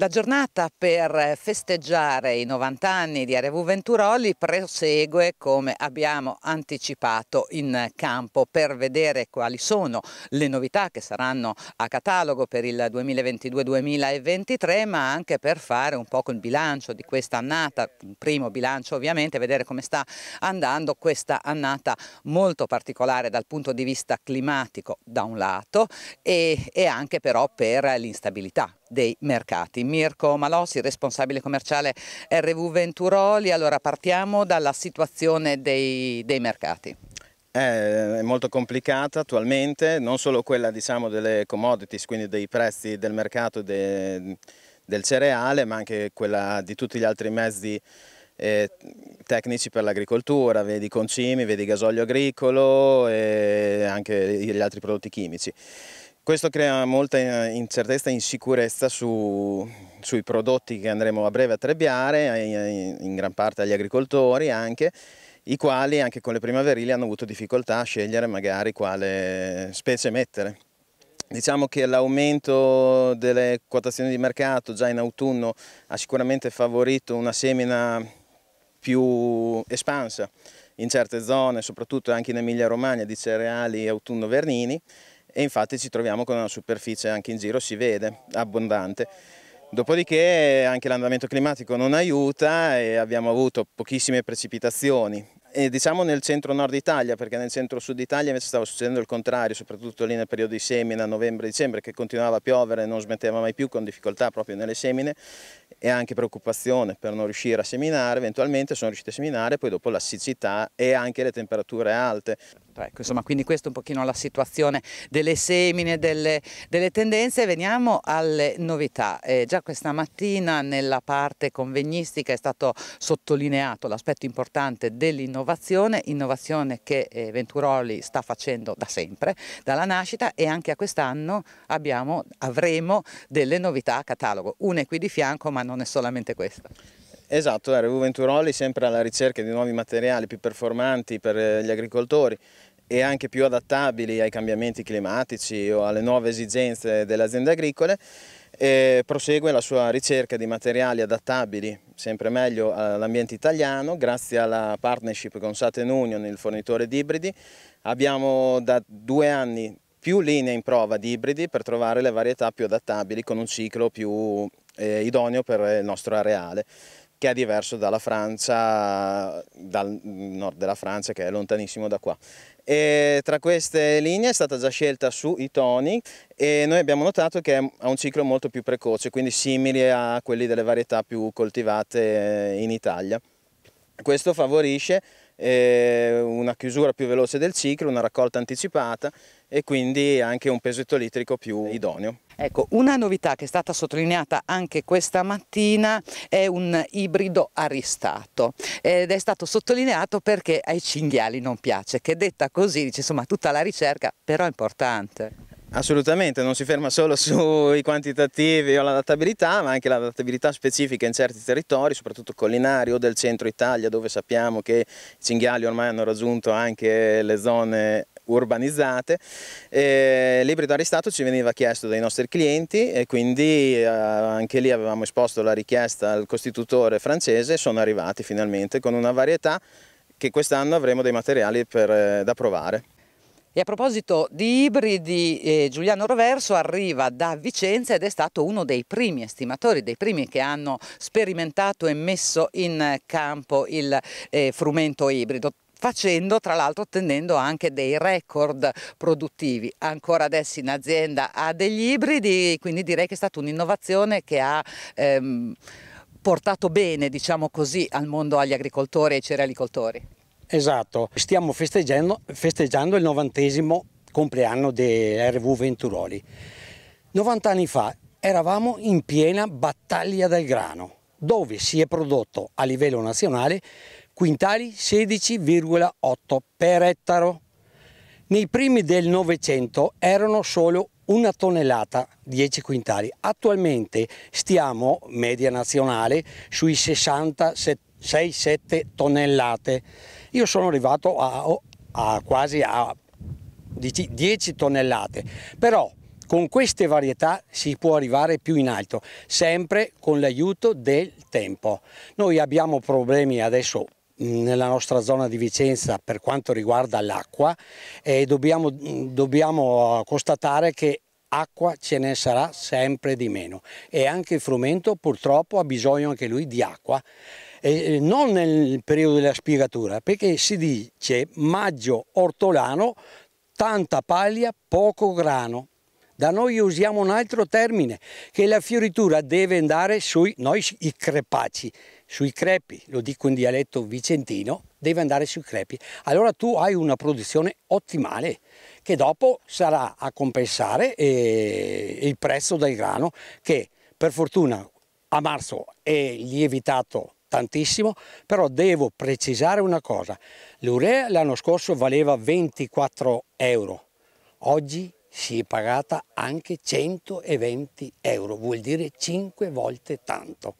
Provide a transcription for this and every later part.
La giornata per festeggiare i 90 anni di Arevu Venturoli prosegue come abbiamo anticipato in campo per vedere quali sono le novità che saranno a catalogo per il 2022-2023 ma anche per fare un po' il bilancio di questa annata, il primo bilancio ovviamente, vedere come sta andando questa annata molto particolare dal punto di vista climatico da un lato e, e anche però per l'instabilità dei mercati. Mirko Malossi, responsabile commerciale RV Venturoli, allora partiamo dalla situazione dei, dei mercati. Eh, è molto complicata attualmente, non solo quella diciamo, delle commodities, quindi dei prezzi del mercato de, del cereale, ma anche quella di tutti gli altri mezzi eh, tecnici per l'agricoltura, vedi concimi, vedi gasolio agricolo e anche gli altri prodotti chimici. Questo crea molta eh, incertezza e insicurezza su, sui prodotti che andremo a breve a trebbiare, in gran parte agli agricoltori anche, i quali anche con le primaverili hanno avuto difficoltà a scegliere magari quale specie mettere. Diciamo che l'aumento delle quotazioni di mercato già in autunno ha sicuramente favorito una semina più espansa in certe zone, soprattutto anche in Emilia Romagna, di cereali autunno-vernini e infatti ci troviamo con una superficie anche in giro, si vede, abbondante. Dopodiché anche l'andamento climatico non aiuta e abbiamo avuto pochissime precipitazioni. E diciamo nel centro-nord Italia, perché nel centro-sud Italia invece stava succedendo il contrario, soprattutto lì nel periodo di semina, novembre-dicembre, che continuava a piovere e non smetteva mai più, con difficoltà proprio nelle semine e anche preoccupazione per non riuscire a seminare. Eventualmente sono riusciti a seminare, poi dopo la siccità e anche le temperature alte. Ecco, insomma, quindi questa è un pochino la situazione delle semine, delle, delle tendenze. Veniamo alle novità. Eh, già questa mattina nella parte convegnistica è stato sottolineato l'aspetto importante dell'innovazione, innovazione che eh, Venturoli sta facendo da sempre, dalla nascita e anche a quest'anno avremo delle novità a catalogo. Una è qui di fianco ma non è solamente questa. Esatto, la Revue Venturoli sempre alla ricerca di nuovi materiali più performanti per eh, gli agricoltori e anche più adattabili ai cambiamenti climatici o alle nuove esigenze delle aziende agricole e prosegue la sua ricerca di materiali adattabili sempre meglio all'ambiente italiano grazie alla partnership con Saturn Union, il fornitore di ibridi. Abbiamo da due anni più linee in prova di ibridi per trovare le varietà più adattabili con un ciclo più eh, idoneo per il nostro areale che è diverso dalla Francia, dal nord della Francia che è lontanissimo da qua. E tra queste linee è stata già scelta su i toni e noi abbiamo notato che ha un ciclo molto più precoce, quindi simile a quelli delle varietà più coltivate in Italia. Questo favorisce eh, una chiusura più veloce del ciclo, una raccolta anticipata e quindi anche un peso ettolittrico più idoneo. Ecco, una novità che è stata sottolineata anche questa mattina è un ibrido aristato ed è stato sottolineato perché ai cinghiali non piace, che detta così, dice insomma tutta la ricerca però è importante. Assolutamente, non si ferma solo sui quantitativi o l'adattabilità, ma anche l'adattabilità specifica in certi territori, soprattutto collinari o del centro Italia, dove sappiamo che i cinghiali ormai hanno raggiunto anche le zone urbanizzate. Eh, L'ibrido aristato ci veniva chiesto dai nostri clienti e quindi eh, anche lì avevamo esposto la richiesta al costitutore francese e sono arrivati finalmente con una varietà che quest'anno avremo dei materiali per, eh, da provare. E a proposito di ibridi, eh, Giuliano Roverso arriva da Vicenza ed è stato uno dei primi estimatori, dei primi che hanno sperimentato e messo in campo il eh, frumento ibrido facendo tra l'altro ottenendo anche dei record produttivi. Ancora adesso in azienda ha degli ibridi, quindi direi che è stata un'innovazione che ha... Ehm, portato bene, diciamo così, al mondo agli agricoltori e ai cerealicoltori? Esatto, stiamo festeggiando, festeggiando il novantesimo compleanno di RV Venturoli. 90 anni fa eravamo in piena battaglia del grano, dove si è prodotto a livello nazionale quintali 16,8 per ettaro. Nei primi del Novecento erano solo una tonnellata, 10 quintali. Attualmente stiamo, media nazionale, sui 66-7 tonnellate io sono arrivato a, a quasi a 10 tonnellate, però con queste varietà si può arrivare più in alto, sempre con l'aiuto del tempo. Noi abbiamo problemi adesso mm, nella nostra zona di Vicenza per quanto riguarda l'acqua e dobbiamo, mm, dobbiamo eh, constatare che acqua ce ne sarà sempre di meno e anche il frumento purtroppo ha bisogno anche lui di acqua eh, eh, non nel periodo della spiegatura, perché si dice maggio ortolano, tanta paglia, poco grano. Da noi usiamo un altro termine, che la fioritura deve andare sui, noi i crepaci, sui crepi, lo dico in dialetto vicentino, deve andare sui crepi. Allora tu hai una produzione ottimale, che dopo sarà a compensare eh, il prezzo del grano, che per fortuna a marzo è lievitato tantissimo, però devo precisare una cosa. L'urea l'anno scorso valeva 24 euro, oggi si è pagata anche 120 euro, vuol dire 5 volte tanto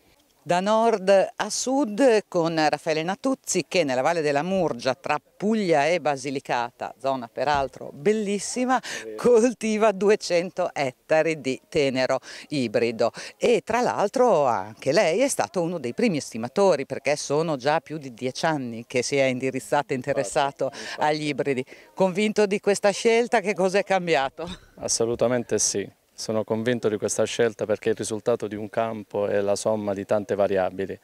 da nord a sud con Raffaele Natuzzi che nella Valle della Murgia tra Puglia e Basilicata, zona peraltro bellissima, coltiva 200 ettari di tenero ibrido e tra l'altro anche lei è stato uno dei primi estimatori perché sono già più di dieci anni che si è indirizzato e interessato agli ibridi. Convinto di questa scelta che cosa è cambiato? Assolutamente sì, sono convinto di questa scelta perché il risultato di un campo è la somma di tante variabili,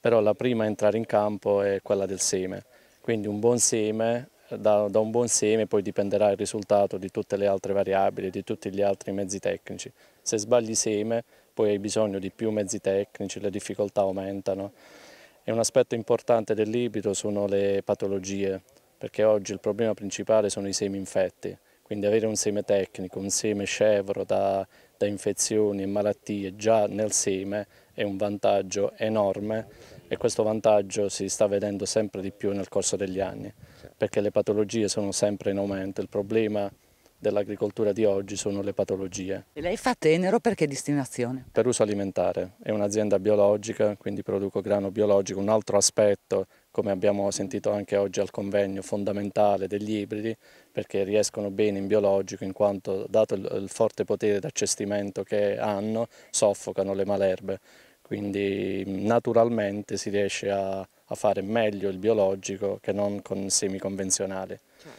però la prima a entrare in campo è quella del seme, quindi un buon seme, da, da un buon seme poi dipenderà il risultato di tutte le altre variabili, di tutti gli altri mezzi tecnici. Se sbagli seme poi hai bisogno di più mezzi tecnici, le difficoltà aumentano. E un aspetto importante del libido sono le patologie, perché oggi il problema principale sono i semi infetti quindi avere un seme tecnico, un seme scevro da, da infezioni e malattie già nel seme è un vantaggio enorme e questo vantaggio si sta vedendo sempre di più nel corso degli anni perché le patologie sono sempre in aumento, il problema dell'agricoltura di oggi sono le patologie. E lei fa tenero perché destinazione? Per uso alimentare, è un'azienda biologica, quindi produco grano biologico, un altro aspetto come abbiamo sentito anche oggi al convegno, fondamentale degli ibridi perché riescono bene in biologico in quanto dato il, forte potere d'accestimento che hanno soffocano le malerbe, quindi naturalmente si riesce a, a fare meglio il biologico che non con semi convenzionali. Certo.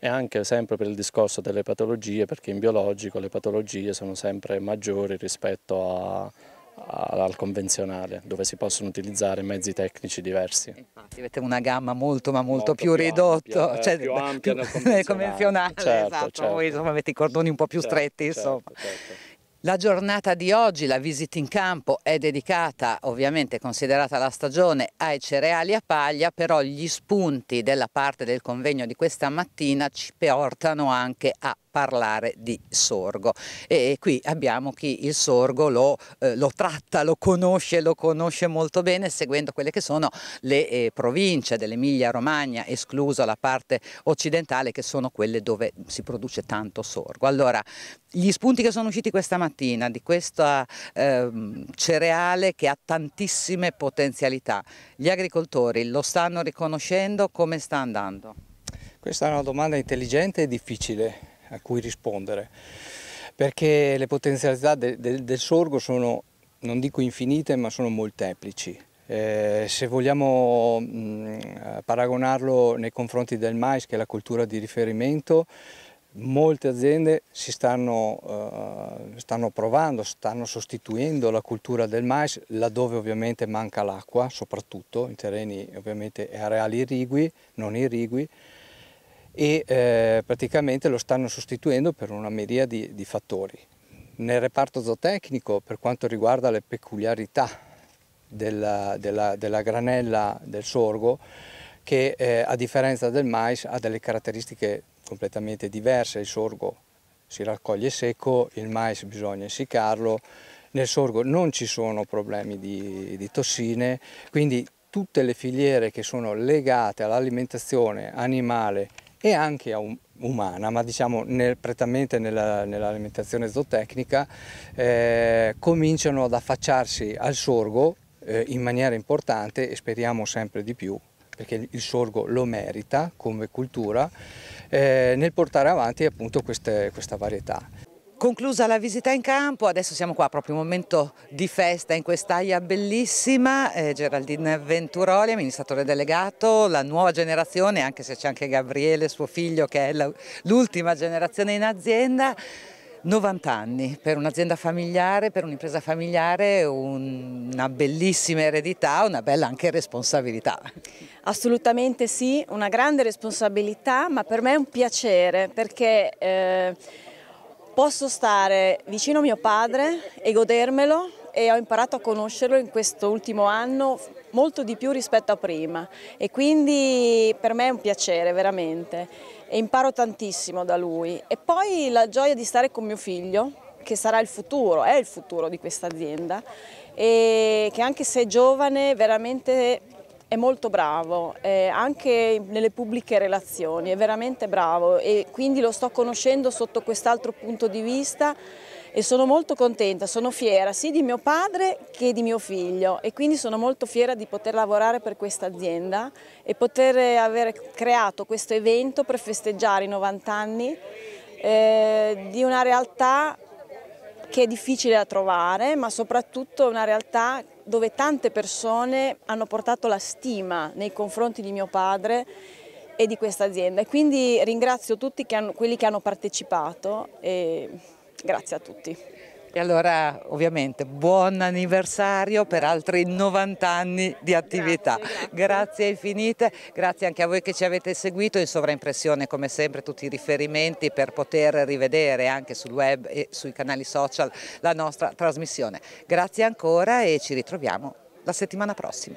E anche sempre per il discorso delle patologie, perché in biologico le patologie sono sempre maggiori rispetto a, al convenzionale, dove si possono utilizzare mezzi tecnici diversi. Infatti, avete una gamma molto ma molto, molto più, più ridotta, eh, cioè, più ampia più, del convenzionale, certo, esatto, certo. voi insomma, avete i cordoni un po' più certo, stretti. Certo, insomma. Certo. La giornata di oggi, la visita in campo, è dedicata, ovviamente considerata la stagione, ai cereali a paglia, però gli spunti della parte del convegno di questa mattina ci portano anche a parlare di sorgo e qui abbiamo chi il sorgo lo, eh, lo tratta, lo conosce, lo conosce molto bene seguendo quelle che sono le eh, province dell'Emilia Romagna escluso la parte occidentale che sono quelle dove si produce tanto sorgo. Allora gli spunti che sono usciti questa mattina di questo eh, cereale che ha tantissime potenzialità, gli agricoltori lo stanno riconoscendo, come sta andando? Questa è una domanda intelligente e difficile a cui rispondere, perché le potenzialità de, de, del sorgo sono, non dico infinite, ma sono molteplici. Eh, se vogliamo mh, mm, paragonarlo nei confronti del mais, che è la cultura di riferimento, molte aziende si stanno, uh, stanno, provando, stanno sostituendo la cultura del mais laddove ovviamente manca l'acqua, soprattutto in terreni ovviamente areali irrigui, non irrigui, e eh, praticamente lo stanno sostituendo per una miriade di, di fattori. Nel reparto zootecnico, per quanto riguarda le peculiarità della, della, della granella del sorgo, che eh, a differenza del mais ha delle caratteristiche completamente diverse, il sorgo si raccoglie secco, il mais bisogna essiccarlo, nel sorgo non ci sono problemi di, di tossine, quindi tutte le filiere che sono legate all'alimentazione animale e anche um umana, ma diciamo nel, prettamente nell'alimentazione zootecnica, eh, cominciano ad affacciarsi al sorgo eh, in maniera importante e speriamo sempre di più perché il sorgo lo merita come cultura, eh, nel portare avanti appunto queste, questa varietà. Conclusa la visita in campo, adesso siamo qua proprio un momento di festa in quest'aia bellissima, eh, Geraldine Venturoli, amministratore delegato, la nuova generazione, anche se c'è anche Gabriele, suo figlio che è l'ultima generazione in azienda, 90 anni per un'azienda familiare, per un'impresa familiare, un, una bellissima eredità, una bella anche responsabilità. Assolutamente sì, una grande responsabilità, ma per me è un piacere perché... Eh, posso stare vicino a mio padre e godermelo e ho imparato a conoscerlo in questo ultimo anno molto di più rispetto a prima e quindi per me è un piacere veramente e imparo tantissimo da lui e poi la gioia di stare con mio figlio che sarà il futuro, è il futuro di questa azienda e che anche se è giovane veramente è molto bravo, eh, anche nelle pubbliche relazioni, è veramente bravo e quindi lo sto conoscendo sotto quest'altro punto di vista e sono molto contenta, sono fiera sia di mio padre che di mio figlio e quindi sono molto fiera di poter lavorare per questa azienda e poter aver creato questo evento per festeggiare i 90 anni eh, di una realtà che è difficile da trovare ma soprattutto una realtà dove tante persone hanno portato la stima nei confronti di mio padre e di questa azienda. E quindi ringrazio tutti che hanno, quelli che hanno partecipato e grazie a tutti. E allora ovviamente buon anniversario per altri 90 anni di attività. Grazie, infinite, grazie anche a voi che ci avete seguito in sovraimpressione come sempre tutti i riferimenti per poter rivedere anche sul web e sui canali social la nostra trasmissione. Grazie ancora e ci ritroviamo la settimana prossima.